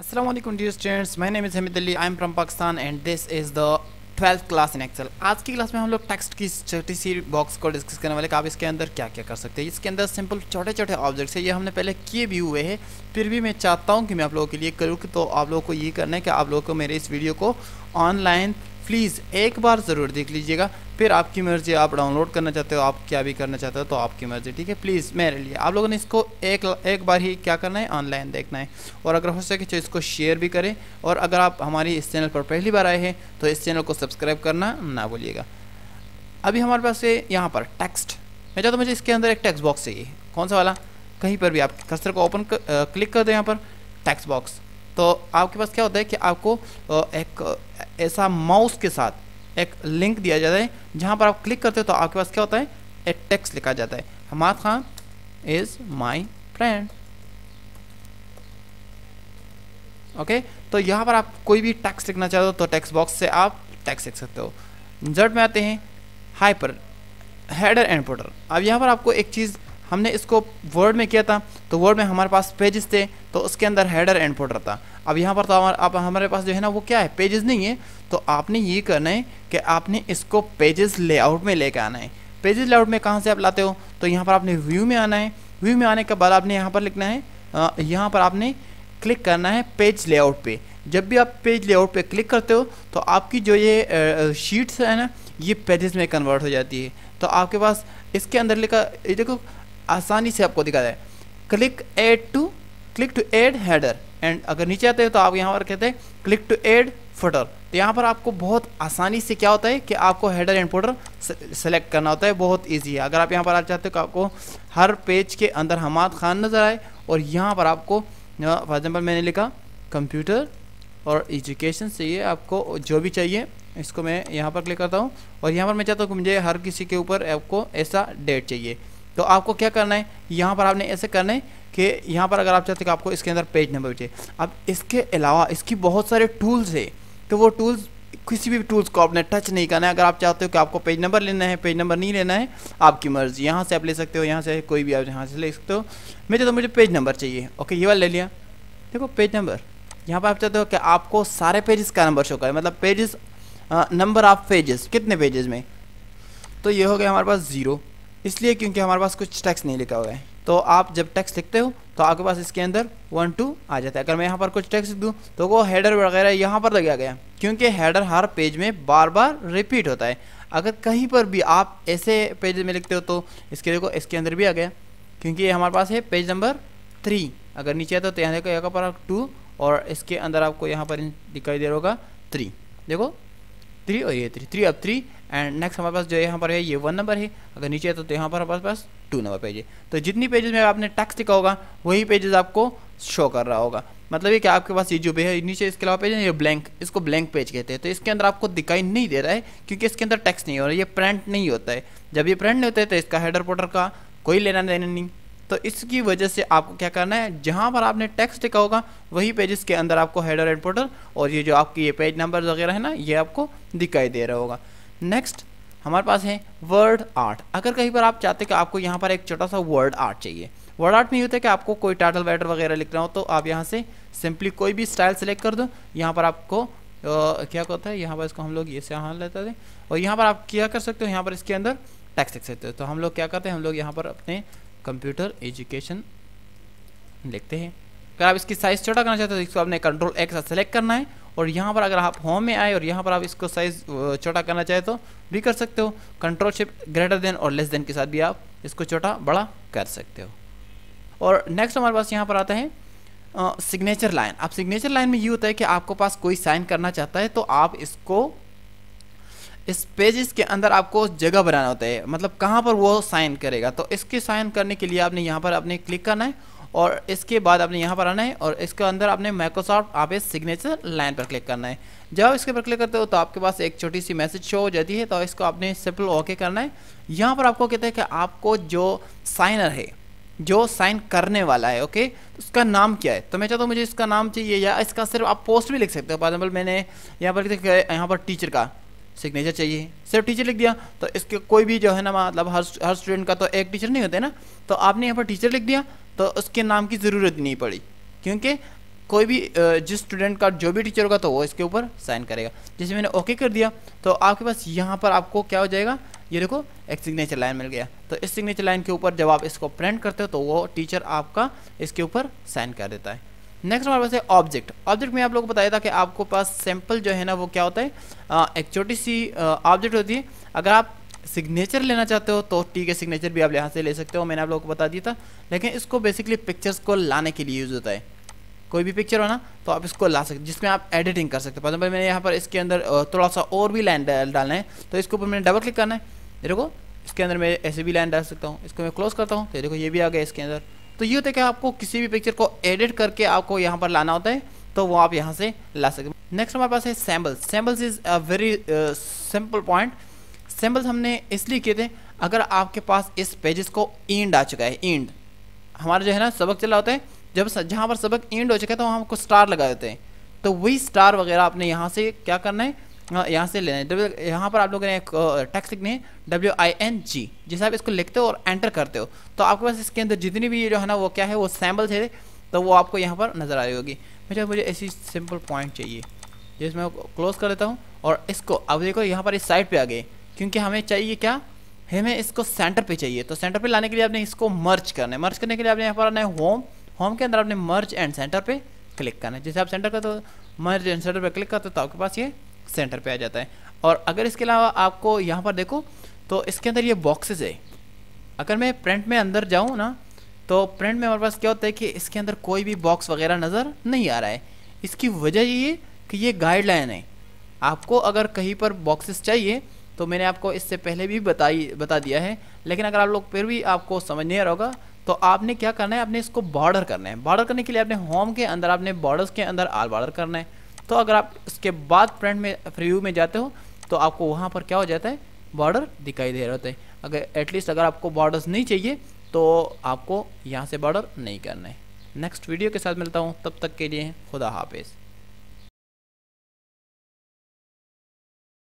Aslam dear students मैं name Hamid Ali I am from Pakistan and this is the twelfth class in Excel आज की class में हम लोग टेक्स्ट की छोटी सी बॉक्स को डिस्कस करने वाले कि आप इसके अंदर क्या क्या कर सकते हैं इसके अंदर सिंपल छोटे छोटे ऑब्जेक्ट्स है ये हमने पहले किए भी हुए हैं फिर भी मैं चाहता हूँ कि मैं आप लोगों के लिए करूँ तो आप लोगों को ये करना है कि आप लोगों को मेरे इस वीडियो को ऑनलाइन प्लीज़ एक बार ज़रूर देख लीजिएगा फिर आपकी मर्ज़ी आप डाउनलोड करना चाहते हो आप क्या भी करना चाहते हो तो आपकी मर्ज़ी ठीक है प्लीज़ मेरे लिए आप लोगों ने इसको एक एक बार ही क्या करना है ऑनलाइन देखना है और अगर हो सके तो इसको शेयर भी करें और अगर आप हमारी इस चैनल पर पहली बार आए हैं तो इस चैनल को सब्सक्राइब करना ना भूलिएगा अभी हमारे पास है यहाँ पर टेक्स्ट मैं चाहता हूँ मुझे इसके अंदर एक टेक्स्ट बॉक्स चाहिए कौन सा वाला कहीं पर भी आप कस्टर को ओपन क्लिक कर दो यहाँ पर टेक्स्ट बॉक्स तो आपके पास क्या होता है कि आपको एक ऐसा माउस के साथ एक लिंक दिया जाता है जहाँ पर आप क्लिक करते हो तो आपके पास क्या होता है एक टेक्स्ट लिखा जाता है Hamad Khan is my friend okay तो यहाँ पर आप कोई भी टैक्स लिखना चाहते हो तो टैक्स बॉक्स से आप टैक्स लिख सकते हो जड में आते हैं हाइपर हेडर एंड पोर्टल अब यहाँ पर आपको एक चीज़ हमने इसको वर्ड में किया था तो वर्ड में हमारे पास पेजेस थे तो उसके अंदर हेडर एंड फुटर था अब यहाँ पर तो हमारे आप हमारे पास जो है ना वो क्या है पेजेस नहीं है तो आपने ये करना है कि आपने इसको पेजेस लेआउट में लेकर आना है पेजेस लेआउट में कहाँ से आप लाते हो तो यहाँ पर आपने व्यू में आना है व्यू में आने के बाद आपने यहाँ पर लिखना है यहाँ पर आपने क्लिक करना है पेज लेआउट पे जब भी आप पेज लेआउट पे क्लिक करते हो तो आपकी जो ये शीट्स है ना ये पेजेस में कन्वर्ट हो जाती है तो आपके पास इसके अंदर लिखा ये देखो आसानी से आपको दिखा है click add to click to add header and अगर नीचे आते हो तो आप यहाँ पर कहते हैं क्लिक टू एड फुटर तो यहाँ पर आपको बहुत आसानी से क्या होता है कि आपको हेडर एंड फुटर सेलेक्ट करना होता है बहुत ईजी है अगर आप यहाँ पर आ चाहते हो तो आपको हर पेज के अंदर हमाद खान नज़र आए और यहाँ पर आपको फॉर एग्जाम्पल मैंने लिखा कंप्यूटर और एजुकेशन से ये आपको जो भी चाहिए इसको मैं यहाँ पर क्लिक करता हूँ और यहाँ पर मैं चाहता हूँ कि मुझे हर किसी के ऊपर आपको ऐसा डेट चाहिए तो आपको क्या करना है यहाँ पर आपने ऐसे करना है कि यहाँ पर अगर आप चाहते हैं आपको इसके अंदर पेज नंबर चाहिए अब इसके अलावा इसकी बहुत सारे टूल्स है तो वो टूल्स किसी भी टूल्स को आपने टच नहीं करना है अगर आप चाहते हो कि आपको पेज नंबर लेना है पेज नंबर नहीं लेना है आपकी मर्ज़ी यहाँ से आप ले सकते हो यहाँ से कोई भी आप यहाँ से ले सकते हो मैं चाहता हूँ मुझे पेज नंबर चाहिए ओके ये वाला ले लिया देखो पेज नंबर यहाँ पर आप चाहते हो कि आपको सारे पेजेस का नंबर शो करें मतलब पेजेस नंबर ऑफ पेजेस कितने पेजेस में तो ये हो गया हमारे पास ज़ीरो इसलिए क्योंकि हमारे पास कुछ टैक्स नहीं लिखा हुआ है तो आप जब टैक्स लिखते हो तो आपके पास इसके अंदर वन टू आ जाता है अगर मैं यहाँ पर कुछ टैक्स लिख दूँ तो वो हेडर वगैरह यहाँ पर लगाया गया क्योंकि हेडर हर पेज में बार बार रिपीट होता है अगर कहीं पर भी आप ऐसे पेज में लिखते हो तो इसके देखो इसके अंदर भी आ गया क्योंकि ये हमारे पास है पेज नंबर थ्री अगर नीचे आता तो यहाँ देखो यहाँ पर टू और इसके अंदर आपको यहाँ पर दिखाई दे रहा होगा थ्री देखो थ्री और ये थ्री थ्री अब थ्री एंड नेक्स्ट हमारे पास जो यहाँ पर है ये वन नंबर है अगर नीचे है तो, यहाँ पर हमारे पास टू नंबर पेज है तो जितनी पेजेस में आपने टैक्स लिखा होगा वही पेजेस आपको शो कर रहा होगा मतलब ये कि आपके पास ये जो भी है नीचे इसके अलावा पेज है ये ब्लैंक इसको ब्लैंक पेज कहते हैं तो इसके अंदर आपको दिखाई नहीं दे रहा है क्योंकि इसके अंदर टैक्स नहीं हो रहा है ये प्रिंट नहीं होता है जब ये प्रिंट नहीं होता है तो इसका हेडर पोटर का कोई लेना देना नहीं तो इसकी वजह से आपको क्या करना है जहाँ पर आपने टेक्स्ट लिखा होगा वही पेजेस के अंदर आपको हेडर एंड पोर्टल और ये जो आपकी ये पेज नंबर वगैरह है ना ये आपको दिखाई दे रहा होगा नेक्स्ट हमारे पास है वर्ड आर्ट अगर कहीं पर आप चाहते कि आपको यहाँ पर एक छोटा सा वर्ड आर्ट चाहिए वर्ड आर्ट में ये होता है कि आपको कोई टाइटल वाइटर वगैरह लिखना हो तो आप यहाँ से सिंपली कोई भी स्टाइल सेलेक्ट कर दो यहाँ पर आपको तो क्या कहता है यहाँ पर इसको हम लोग ये से हाँ लेते थे और यहाँ पर आप क्या कर सकते हो यहाँ पर इसके अंदर टैक्स लिख सकते हो तो हम लोग क्या करते हैं हम लोग यहाँ पर अपने कंप्यूटर एजुकेशन लिखते हैं अगर आप इसकी साइज़ छोटा करना चाहते हो तो इसको आपने कंट्रोल एक्स सेलेक्ट करना है और यहाँ पर अगर आप होम में आए और यहाँ पर आप इसको साइज़ छोटा करना चाहे तो भी कर सकते हो कंट्रोल शिप ग्रेटर देन और लेस देन के साथ भी आप इसको छोटा बड़ा कर सकते हो और नेक्स्ट हमारे पास यहाँ पर आता है सिग्नेचर लाइन आप सिग्नेचर लाइन में ये होता है कि आपको पास कोई साइन करना चाहता है तो आप इसको इस पेजेस के अंदर आपको जगह बनाना होता है मतलब कहाँ पर वो साइन करेगा तो इसके साइन करने के लिए आपने यहाँ पर अपने क्लिक करना है और इसके बाद आपने यहाँ पर आना है और इसके अंदर आपने माइक्रोसॉफ्ट आप इस सिग्नेचर लाइन पर क्लिक करना है जब इसके पर क्लिक करते हो तो आपके पास एक छोटी सी मैसेज शो हो जाती है तो इसको आपने सिंपल ओके करना है यहाँ पर आपको कहते हैं कि आपको जो साइनर है जो साइन करने वाला है ओके तो उसका नाम क्या है तो मैं चाहता हूँ मुझे इसका नाम चाहिए या इसका सिर्फ आप पोस्ट भी लिख सकते हो फॉर एग्जाम्पल मैंने यहाँ पर यहाँ पर टीचर का सिग्नेचर चाहिए सिर्फ टीचर लिख दिया तो इसके कोई भी जो है ना मतलब हर हर स्टूडेंट का तो एक टीचर नहीं होता ना तो आपने यहाँ पर टीचर लिख दिया तो उसके नाम की ज़रूरत नहीं पड़ी क्योंकि कोई भी जिस स्टूडेंट का जो भी टीचर होगा तो वो इसके ऊपर साइन करेगा जैसे मैंने ओके कर दिया तो आपके पास यहाँ पर आपको क्या हो जाएगा ये देखो एक सिग्नेचर लाइन मिल गया तो इस सिग्नेचर लाइन के ऊपर जब आप इसको प्रिंट करते हो तो वो टीचर आपका इसके ऊपर साइन कर देता है नेक्स्ट हमारे पास है ऑब्जेक्ट ऑब्जेक्ट में आप लोगों को बताया था कि आपको पास सैंपल जो है ना वो क्या होता है एक छोटी सी ऑब्जेक्ट होती है अगर आप सिग्नेचर लेना चाहते हो तो ठीक है सिग्नेचर भी आप यहाँ से ले सकते हो मैंने आप लोगों को बता दिया था लेकिन इसको बेसिकली पिक्चर्स को लाने के लिए यूज़ होता है कोई भी पिक्चर हो ना तो आप इसको ला सकते जिसमें आप एडिटिंग कर सकते हो फॉर मैंने यहाँ पर इसके अंदर थोड़ा सा और भी लाइन डालना है तो इसके ऊपर मैंने डबल क्लिक करना है देखो इसके अंदर मैं ऐसे भी लाइन डाल सकता हूँ इसको मैं क्लोज करता हूँ तो देखो ये भी आ गया इसके अंदर तो ये होता है कि आपको किसी भी पिक्चर को एडिट करके आपको यहाँ पर लाना होता है तो वो आप यहाँ से ला सकते नेक्स्ट हमारे पास है symbols symbols is a very simple point symbols हमने इसलिए किए थे अगर आपके पास इस पेजेस को इंड आ चुका है इंड हमारा जो है ना सबक चला होता है जब जहाँ पर सबक इंड हो चुका है तो वहाँ आपको स्टार लगा देते हैं तो वही स्टार वगैरह आपने यहाँ से क्या करना है हाँ, यहाँ से लेना है डब्ल्यू यहाँ पर आप लोगों ने टैक्स लिखने है डब्ल्यू आई एन जी जैसे आप इसको लिखते हो और एंटर करते हो तो आपके पास इसके अंदर जितनी भी जो है ना वो क्या है वो सैम्पल है तो वो आपको यहाँ पर नज़र आई होगी मुझे मुझे ऐसी सिंपल पॉइंट चाहिए जिसमें मैं क्लोज कर देता हूँ और इसको अब देखो यहाँ पर इस साइड पर आ गए क्योंकि हमें चाहिए क्या हमें इसको सेंटर पर चाहिए तो सेंटर पर लाने के लिए आपने इसको मर्च करना है मर्च करने के लिए आपने यहाँ पर आना है होम होम के अंदर आपने मर्च एंड सेंटर पर क्लिक करना है जैसे आप सेंटर करते हो मर्ज एंड सेंटर पर क्लिक करते हो तो आपके पास ये सेंटर पे आ जाता है और अगर इसके अलावा आपको यहाँ पर देखो तो इसके अंदर ये बॉक्सेस है अगर मैं प्रिंट में अंदर जाऊँ ना तो प्रिंट में हमारे पास क्या होता है कि इसके अंदर कोई भी बॉक्स वगैरह नज़र नहीं आ रहा है इसकी वजह ये कि ये गाइडलाइन है आपको अगर कहीं पर बॉक्सेस चाहिए तो मैंने आपको इससे पहले भी बताई बता दिया है लेकिन अगर आप लोग फिर भी आपको समझ नहीं आ रहा होगा तो आपने क्या करना है आपने इसको बॉर्डर करना है बॉर्डर करने के लिए आपने होम के अंदर आपने बॉर्डर्स के अंदर आल बॉर्डर करना है तो अगर आप उसके बाद फ्रंट में फ्रीव्यू में जाते हो तो आपको वहाँ पर क्या हो जाता है बॉर्डर दिखाई दे रहा होता है अगर एटलीस्ट अगर आपको बॉर्डर्स नहीं चाहिए तो आपको यहाँ से बॉर्डर नहीं करना है नेक्स्ट वीडियो के साथ मिलता हूँ तब तक के लिए खुदा हाफिज़